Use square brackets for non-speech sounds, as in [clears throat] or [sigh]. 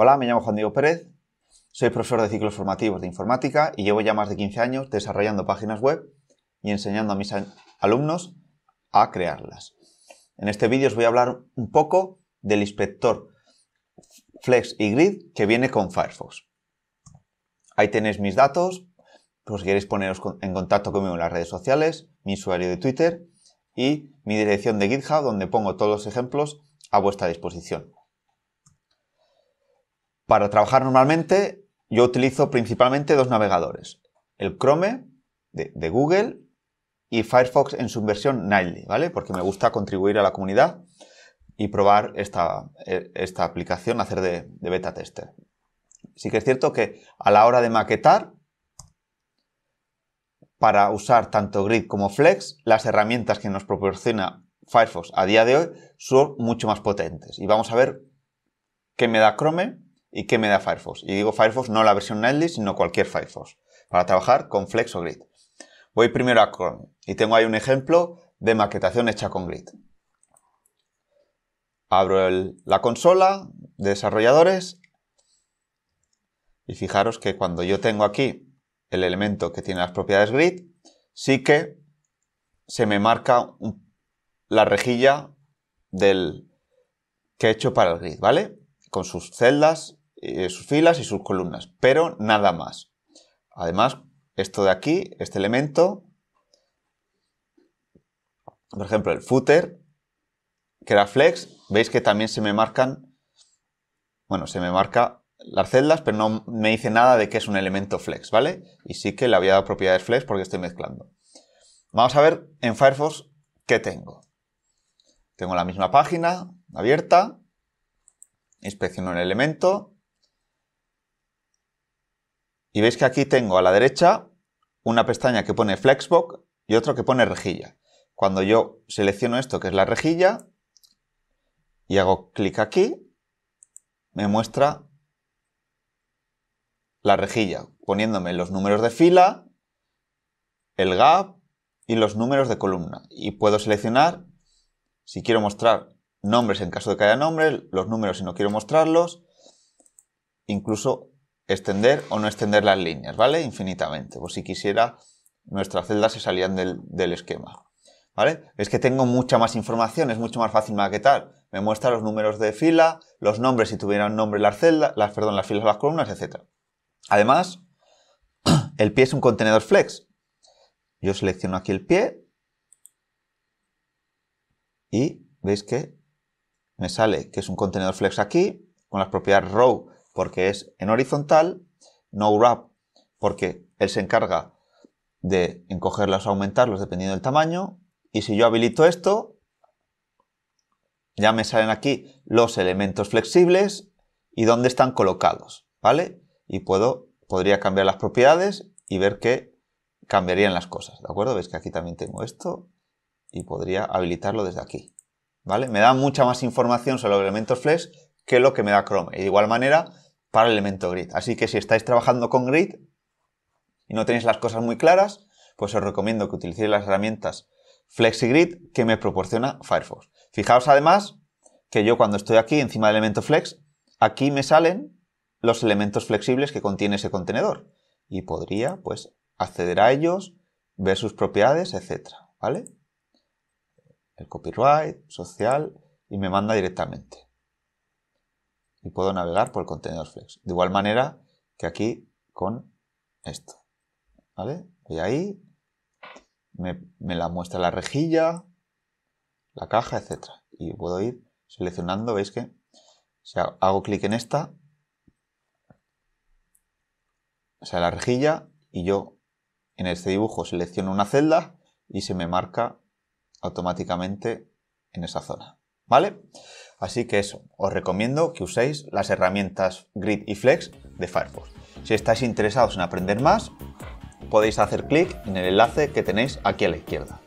Hola, me llamo Juan Diego Pérez, soy profesor de ciclos formativos de informática y llevo ya más de 15 años desarrollando páginas web y enseñando a mis alumnos a crearlas. En este vídeo os voy a hablar un poco del inspector Flex y Grid que viene con Firefox. Ahí tenéis mis datos, pues si queréis poneros en contacto conmigo en las redes sociales, mi usuario de Twitter y mi dirección de GitHub donde pongo todos los ejemplos a vuestra disposición. Para trabajar normalmente, yo utilizo principalmente dos navegadores. El Chrome de, Google y Firefox en su versión Nightly, ¿vale? Porque me gusta contribuir a la comunidad y probar e, esta, aplicación, hacer de, de, beta tester. Sí que es cierto que a la hora de maquetar, para usar tanto Grid como Flex, las herramientas que nos proporciona Firefox a día de hoy son mucho más potentes. Y vamos a ver qué me da Chrome ¿Y qué me da Firefox? Y digo Firefox no la versión Nightly, sino cualquier Firefox, para trabajar con Flex o Grid. Voy primero a Chrome y tengo ahí un ejemplo de maquetación hecha con Grid. Abro la consola de desarrolladores y fijaros que cuando yo tengo aquí el elemento que tiene las propiedades Grid, sí que se me marca la rejilla del que he hecho para el Grid, ¿vale? con sus celdas eh, sus filas y sus columnas, pero nada más. Además, esto de aquí, este elemento, por ejemplo, el footer, que era flex, veis que también se me marcan, bueno, se me marca las celdas, pero no me dice nada de que es un elemento flex, ¿vale? Y sí que le había dado propiedades flex porque estoy mezclando. Vamos a ver en Firefox qué tengo. Tengo la misma página abierta, inspecciono el elemento, y veis que aquí tengo a la derecha una pestaña que pone Flexbox y otra que pone rejilla. Cuando yo selecciono esto, que es la rejilla, y hago clic aquí, me muestra la rejilla, poniéndome los números de fila, el gap y los números de columna. Y puedo seleccionar si quiero mostrar nombres en caso de que haya nombres, los números si no quiero mostrarlos, incluso extender o no extender las líneas, ¿vale? Infinitamente. ...por si quisiera, nuestras celdas se salían del, esquema. ¿Vale? Es que tengo mucha más información, es mucho más fácil maquetar. Me muestra los números de fila, los nombres si tuvieran nombre las celdas, las, perdón, las filas, las columnas, etc. Además, [clears throat] el pie es un contenedor flex. Yo selecciono aquí el pie y veis que me sale que es un contenedor flex aquí, con las propiedades row porque es en horizontal, no wrap, porque él se encarga de encogerlas o aumentarlos dependiendo del tamaño, y si yo habilito esto, ya me salen aquí los elementos flexibles y dónde están colocados, ¿vale? Y puedo, podría cambiar las propiedades y ver que cambiarían las cosas, ¿de acuerdo? Veis que aquí también tengo esto y podría habilitarlo desde aquí, ¿vale? Me da mucha más información sobre los elementos flex que lo que me da Chrome. de igual manera, para el elemento grid. Así que si estáis trabajando con grid y no tenéis las cosas muy claras, pues os recomiendo que utilicéis las herramientas grid que me proporciona Firefox. Fijaos además que yo cuando estoy aquí encima del elemento flex, aquí me salen los elementos flexibles que contiene ese contenedor y podría pues acceder a ellos, ver sus propiedades, etcétera, ¿vale? El copyright, social y me manda directamente y puedo navegar por el contenedor flex. De igual manera que aquí con esto. ¿Vale? Voy ahí, me, la muestra la rejilla, la caja, etc. Y puedo ir seleccionando, veis que si hago clic en esta, o sea, la rejilla y yo en este dibujo selecciono una celda y se me marca automáticamente en esa zona. ¿vale? Así que eso, os recomiendo que uséis las herramientas Grid y Flex de Firefox. Si estáis interesados en aprender más, podéis hacer clic en el enlace que tenéis aquí a la izquierda.